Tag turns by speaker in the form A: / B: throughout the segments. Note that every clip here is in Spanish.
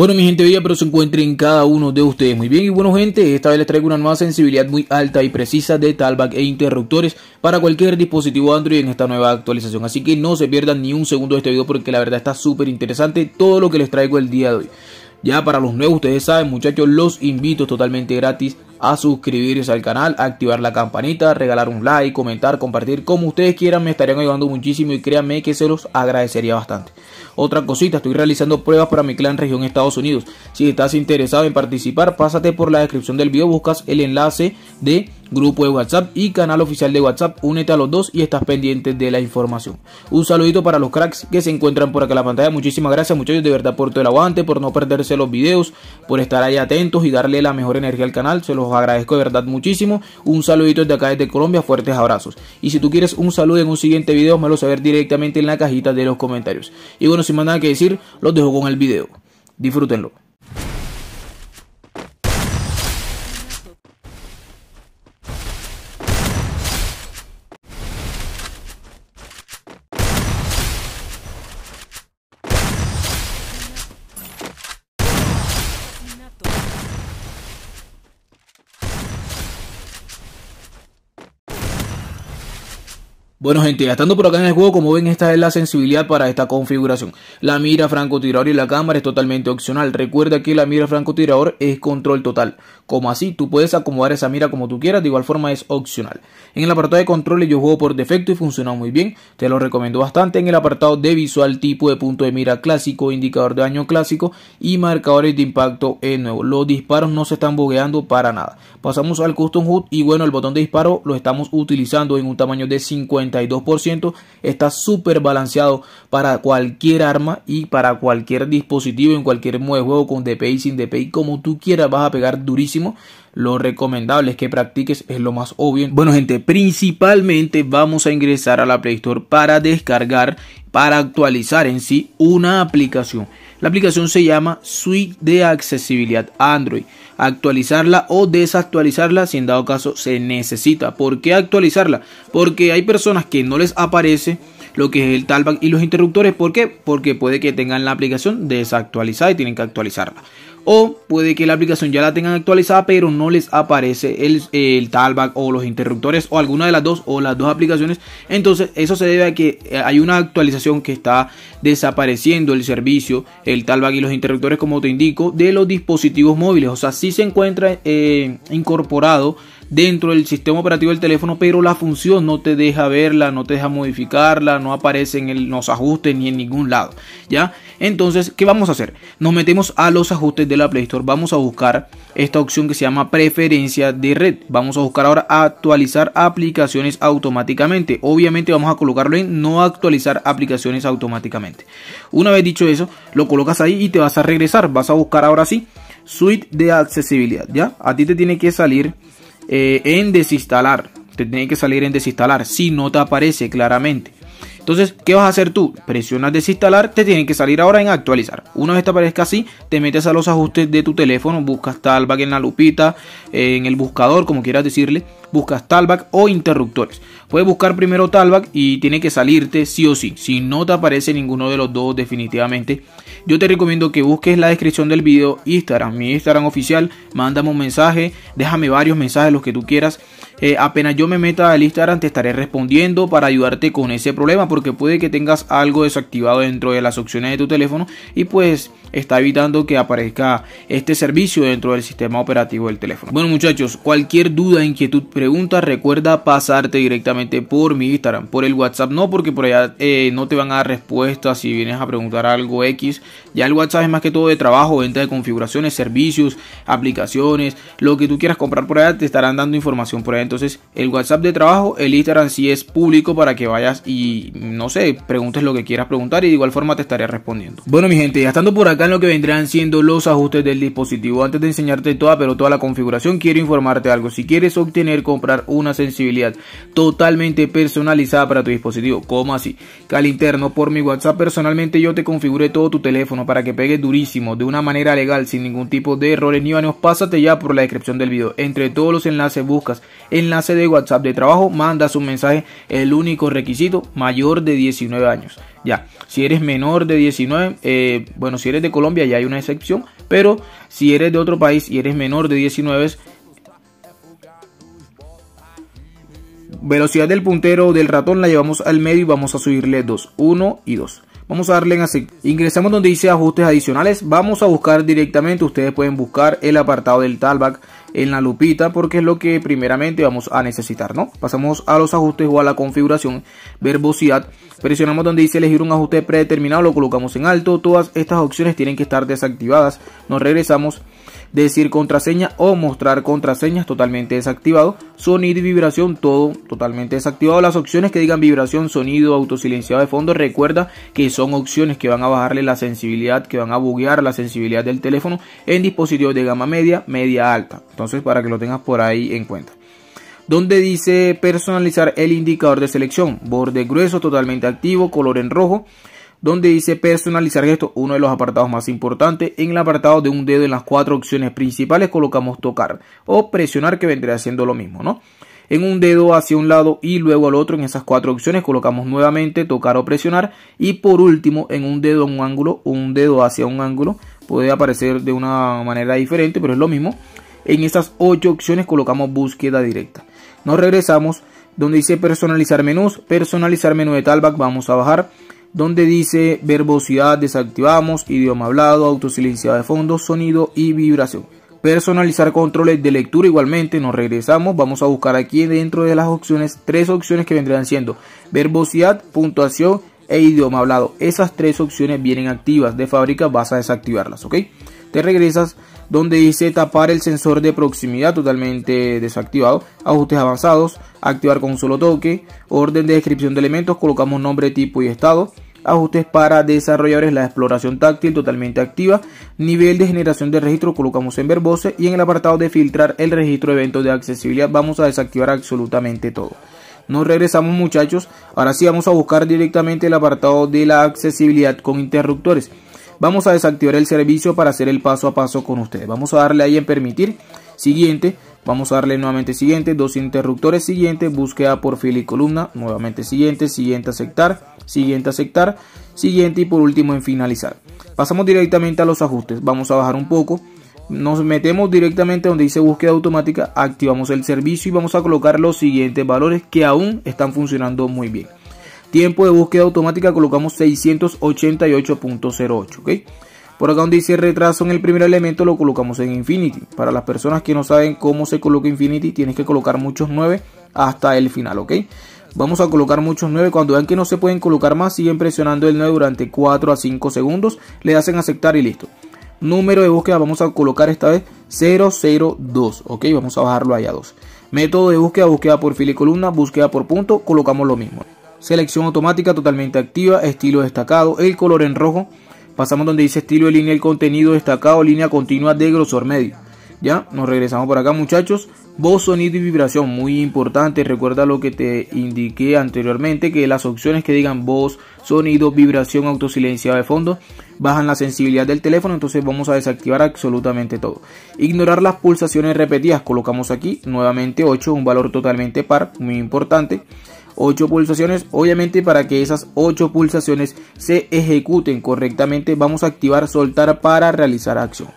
A: Bueno, mi gente bella, pero se encuentren cada uno de ustedes muy bien. Y bueno, gente, esta vez les traigo una nueva sensibilidad muy alta y precisa de talback e interruptores para cualquier dispositivo Android en esta nueva actualización. Así que no se pierdan ni un segundo de este video porque la verdad está súper interesante todo lo que les traigo el día de hoy. Ya para los nuevos, ustedes saben, muchachos, los invito totalmente gratis a suscribirse al canal, activar la campanita, regalar un like, comentar, compartir, como ustedes quieran, me estarían ayudando muchísimo y créanme que se los agradecería bastante. Otra cosita, estoy realizando pruebas para mi clan región Estados Unidos. Si estás interesado en participar, pásate por la descripción del video, buscas el enlace de grupo de WhatsApp y canal oficial de WhatsApp. Únete a los dos y estás pendiente de la información. Un saludito para los cracks que se encuentran por acá en la pantalla. Muchísimas gracias muchachos de verdad por todo el aguante, por no perderse los videos, por estar ahí atentos y darle la mejor energía al canal. Se los agradezco de verdad muchísimo. Un saludito desde acá desde Colombia, fuertes abrazos. Y si tú quieres un saludo en un siguiente video, me lo saber directamente en la cajita de los comentarios. Y bueno, sin más nada que decir, los dejo con el video. Disfrútenlo. Bueno gente, estando por acá en el juego, como ven esta es la sensibilidad para esta configuración. La mira francotirador y la cámara es totalmente opcional. Recuerda que la mira francotirador es control total. Como así, tú puedes acomodar esa mira como tú quieras, de igual forma es opcional. En el apartado de controles yo juego por defecto y funciona muy bien, te lo recomiendo bastante. En el apartado de visual, tipo de punto de mira clásico, indicador de daño clásico y marcadores de impacto en nuevo. Los disparos no se están bogueando para nada. Pasamos al custom HUD y bueno, el botón de disparo lo estamos utilizando en un tamaño de 50 está súper balanceado para cualquier arma y para cualquier dispositivo en cualquier modo de juego con DPI, sin DPI, como tú quieras, vas a pegar durísimo. Lo recomendable es que practiques, es lo más obvio. Bueno, gente, principalmente vamos a ingresar a la Play Store para descargar, para actualizar en sí una aplicación. La aplicación se llama Suite de Accesibilidad Android. Actualizarla o desactualizarla si en dado caso se necesita. ¿Por qué actualizarla? Porque hay personas que no les aparece lo que es el talback y los interruptores. ¿Por qué? Porque puede que tengan la aplicación desactualizada y tienen que actualizarla. O puede que la aplicación ya la tengan actualizada, pero no les aparece el, el o los interruptores o alguna de las dos o las dos aplicaciones. Entonces, eso se debe a que hay una actualización que está desapareciendo el servicio, el talbag y los interruptores, como te indico, de los dispositivos móviles. O sea, si se encuentra eh, incorporado dentro del sistema operativo del teléfono, pero la función no te deja verla, no te deja modificarla, no aparece en los ajustes ni en ningún lado. ¿Ya? Entonces, ¿qué vamos a hacer? Nos metemos a los ajustes de la Play Store, vamos a buscar esta opción que se llama preferencia de red. Vamos a buscar ahora actualizar aplicaciones automáticamente. Obviamente vamos a colocarlo en no actualizar aplicaciones automáticamente. Una vez dicho eso, lo colocas ahí y te vas a regresar. Vas a buscar ahora sí suite de accesibilidad. ¿ya? A ti te tiene que salir eh, en desinstalar. Te tiene que salir en desinstalar si no te aparece claramente. Entonces, ¿qué vas a hacer tú? Presionas desinstalar, te tienen que salir ahora en actualizar. Una vez te aparezca así, te metes a los ajustes de tu teléfono, buscas Talback en la lupita, eh, en el buscador, como quieras decirle, buscas Talback o interruptores. Puedes buscar primero Talback y tiene que salirte sí o sí. Si no te aparece ninguno de los dos, definitivamente, yo te recomiendo que busques la descripción del video Instagram, mi Instagram oficial, mándame un mensaje, déjame varios mensajes, los que tú quieras. Eh, apenas yo me meta al Instagram, te estaré respondiendo para ayudarte con ese problema. Porque que puede que tengas algo desactivado dentro de las opciones de tu teléfono y pues está evitando que aparezca este servicio dentro del sistema operativo del teléfono. Bueno muchachos, cualquier duda, inquietud, pregunta, recuerda pasarte directamente por mi Instagram, por el WhatsApp no, porque por allá eh, no te van a dar respuestas si vienes a preguntar algo X. Ya el WhatsApp es más que todo de trabajo, venta de configuraciones, servicios, aplicaciones, lo que tú quieras comprar por allá te estarán dando información por allá. Entonces el WhatsApp de trabajo, el Instagram si sí es público para que vayas y no sé, preguntes lo que quieras preguntar y de igual forma te estaré respondiendo. Bueno mi gente, ya estando por acá en lo que vendrán siendo los ajustes del dispositivo, antes de enseñarte toda pero toda la configuración, quiero informarte algo. Si quieres obtener, comprar una sensibilidad totalmente personalizada para tu dispositivo, ¿Cómo así, que al interno por mi WhatsApp personalmente yo te configure todo tu teléfono para que pegue durísimo, de una manera legal, sin ningún tipo de errores ni vanos. pásate ya por la descripción del video. Entre todos los enlaces buscas enlace de WhatsApp de trabajo, mandas un mensaje, el único requisito mayor de 19 años. Ya, si eres menor de 19, eh, bueno, si eres de Colombia ya hay una excepción, pero si eres de otro país y eres menor de 19, velocidad del puntero del ratón la llevamos al medio y vamos a subirle 2, 1 y 2. Vamos a darle en Ingresamos donde dice ajustes adicionales. Vamos a buscar directamente. Ustedes pueden buscar el apartado del talback en la lupita porque es lo que primeramente vamos a necesitar, ¿no? Pasamos a los ajustes o a la configuración, verbosidad, presionamos donde dice elegir un ajuste predeterminado, lo colocamos en alto, todas estas opciones tienen que estar desactivadas, nos regresamos decir contraseña o mostrar contraseñas totalmente desactivado, sonido y vibración todo totalmente desactivado, las opciones que digan vibración, sonido, autosilenciado de fondo, recuerda que son opciones que van a bajarle la sensibilidad, que van a buguear la sensibilidad del teléfono en dispositivos de gama media, media alta, entonces para que lo tengas por ahí en cuenta donde dice personalizar el indicador de selección, borde grueso totalmente activo, color en rojo, donde dice personalizar esto, uno de los apartados más importantes. En el apartado de un dedo en las cuatro opciones principales colocamos tocar o presionar que vendría haciendo lo mismo, ¿no? En un dedo hacia un lado y luego al otro en esas cuatro opciones colocamos nuevamente tocar o presionar y por último en un dedo en un ángulo un dedo hacia un ángulo puede aparecer de una manera diferente pero es lo mismo. En esas ocho opciones colocamos búsqueda directa. Nos regresamos donde dice personalizar menús, personalizar menú de talback, vamos a bajar donde dice verbosidad desactivamos, idioma hablado, autosilenciado de fondo, sonido y vibración. Personalizar controles de lectura igualmente, nos regresamos, vamos a buscar aquí dentro de las opciones, tres opciones que vendrían siendo verbosidad, puntuación e idioma hablado. Esas tres opciones vienen activas de fábrica, vas a desactivarlas, ¿ok? te regresas donde dice tapar el sensor de proximidad totalmente desactivado, ajustes avanzados, activar con un solo toque, orden de descripción de elementos, colocamos nombre, tipo y estado, ajustes para desarrolladores, la exploración táctil totalmente activa, nivel de generación de registro colocamos en verbose y en el apartado de filtrar el registro de eventos de accesibilidad vamos a desactivar absolutamente todo. Nos regresamos muchachos, ahora sí vamos a buscar directamente el apartado de la accesibilidad con interruptores. Vamos a desactivar el servicio para hacer el paso a paso con ustedes. Vamos a darle ahí en permitir. Siguiente. Vamos a darle nuevamente siguiente. Dos interruptores. Siguiente. Búsqueda por fila y columna. Nuevamente siguiente. Siguiente aceptar. Siguiente aceptar. Siguiente y por último en finalizar. Pasamos directamente a los ajustes. Vamos a bajar un poco nos metemos directamente donde dice búsqueda automática, activamos el servicio y vamos a colocar los siguientes valores que aún están funcionando muy bien. Tiempo de búsqueda automática colocamos 688.08, ¿ok? Por acá donde dice retraso en el primer elemento lo colocamos en Infinity. Para las personas que no saben cómo se coloca Infinity, tienes que colocar muchos 9 hasta el final, ¿ok? Vamos a colocar muchos 9. Cuando vean que no se pueden colocar más, siguen presionando el 9 durante 4 a 5 segundos. Le hacen aceptar y listo. Número de búsqueda vamos a colocar esta vez 002. Ok, vamos a bajarlo ahí a 2. Método de búsqueda, búsqueda por fila y columna, búsqueda por punto, colocamos lo mismo selección automática totalmente activa, estilo destacado, el color en rojo. Pasamos donde dice estilo de línea, el contenido destacado, línea continua de grosor medio. Ya, nos regresamos por acá muchachos. Voz, sonido y vibración, muy importante. Recuerda lo que te indiqué anteriormente, que las opciones que digan voz, sonido, vibración, autosilenciado de fondo, bajan la sensibilidad del teléfono, entonces vamos a desactivar absolutamente todo. Ignorar las pulsaciones repetidas, colocamos aquí nuevamente 8, un valor totalmente par, muy importante. 8 pulsaciones. Obviamente para que esas 8 pulsaciones se ejecuten correctamente vamos a activar soltar para realizar acción.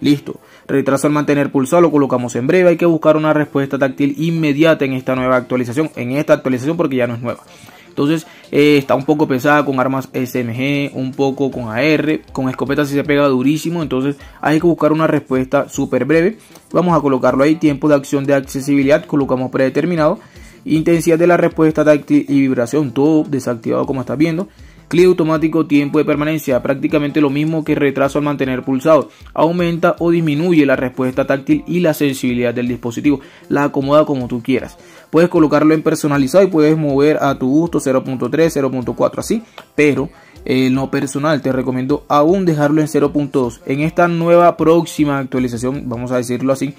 A: Listo. Retraso al mantener pulsado lo colocamos en breve. Hay que buscar una respuesta táctil inmediata en esta nueva actualización. En esta actualización porque ya no es nueva. Entonces eh, está un poco pesada con armas SMG, un poco con AR, con escopetas si se pega durísimo. Entonces hay que buscar una respuesta súper breve. Vamos a colocarlo ahí. Tiempo de acción de accesibilidad. Colocamos predeterminado. Intensidad de la respuesta táctil y vibración, todo desactivado como estás viendo. Clic automático, tiempo de permanencia, prácticamente lo mismo que retraso al mantener pulsado. Aumenta o disminuye la respuesta táctil y la sensibilidad del dispositivo. La acomoda como tú quieras. Puedes colocarlo en personalizado y puedes mover a tu gusto 0.3, 0.4, así. Pero eh, no personal, te recomiendo aún dejarlo en 0.2. En esta nueva próxima actualización, vamos a decirlo así,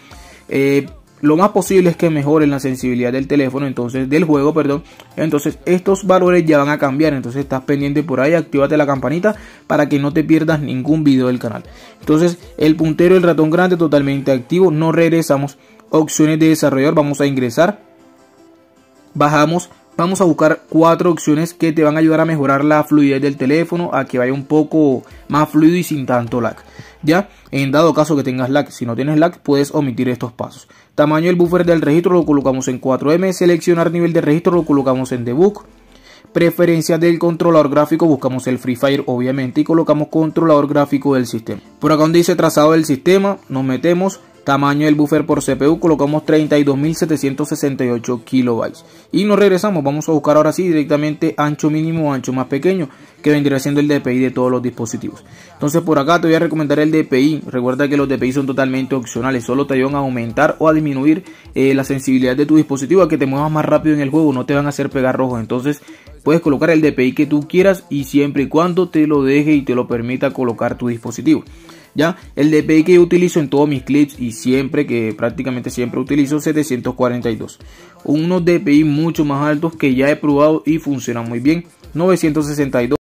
A: eh, lo más posible es que mejoren la sensibilidad del teléfono, entonces del juego, perdón. Entonces estos valores ya van a cambiar, entonces estás pendiente por ahí, actívate la campanita para que no te pierdas ningún video del canal. Entonces el puntero, el ratón grande totalmente activo, no regresamos. Opciones de desarrollador, vamos a ingresar, bajamos vamos a buscar cuatro opciones que te van a ayudar a mejorar la fluidez del teléfono, a que vaya un poco más fluido y sin tanto lag. Ya, en dado caso que tengas lag, si no tienes lag, puedes omitir estos pasos. Tamaño del buffer del registro lo colocamos en 4M. Seleccionar nivel de registro lo colocamos en debug. Preferencias del controlador gráfico buscamos el Free Fire obviamente y colocamos controlador gráfico del sistema. Por acá donde dice trazado del sistema nos metemos Tamaño del buffer por CPU colocamos 32.768 kilobytes. Y nos regresamos, vamos a buscar ahora sí directamente ancho mínimo o ancho más pequeño, que vendría siendo el DPI de todos los dispositivos. Entonces por acá te voy a recomendar el DPI. Recuerda que los DPI son totalmente opcionales, solo te ayudan a aumentar o a disminuir eh, la sensibilidad de tu dispositivo a que te muevas más rápido en el juego, no te van a hacer pegar rojo Entonces puedes colocar el DPI que tú quieras y siempre y cuando te lo deje y te lo permita colocar tu dispositivo. ¿ya? El DPI que yo utilizo en todos mis clips y siempre, que prácticamente siempre utilizo, 742. Unos DPI mucho más altos que ya he probado y funcionan muy bien. 962.